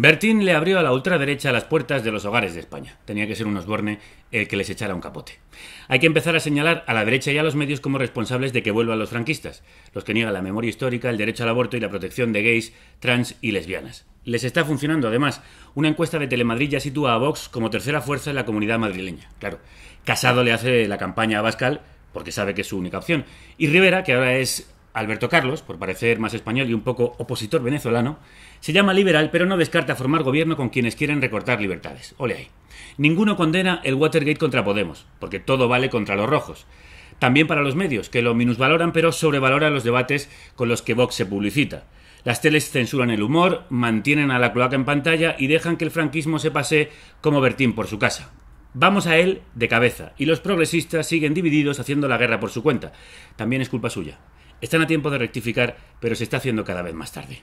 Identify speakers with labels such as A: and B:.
A: Bertín le abrió a la ultraderecha las puertas de los hogares de España. Tenía que ser unos Osborne el que les echara un capote. Hay que empezar a señalar a la derecha y a los medios como responsables de que vuelvan los franquistas, los que niegan la memoria histórica, el derecho al aborto y la protección de gays, trans y lesbianas. Les está funcionando, además. Una encuesta de Telemadrid ya sitúa a Vox como tercera fuerza en la comunidad madrileña. Claro, Casado le hace la campaña a Bascal porque sabe que es su única opción. Y Rivera, que ahora es Alberto Carlos, por parecer más español y un poco opositor venezolano, se llama liberal pero no descarta formar gobierno con quienes quieren recortar libertades. Ole ahí. Ninguno condena el Watergate contra Podemos, porque todo vale contra los rojos. También para los medios, que lo minusvaloran pero sobrevaloran los debates con los que Vox se publicita. Las teles censuran el humor, mantienen a la cloaca en pantalla y dejan que el franquismo se pase como Bertín por su casa. Vamos a él de cabeza, y los progresistas siguen divididos haciendo la guerra por su cuenta. También es culpa suya. Están a tiempo de rectificar, pero se está haciendo cada vez más tarde.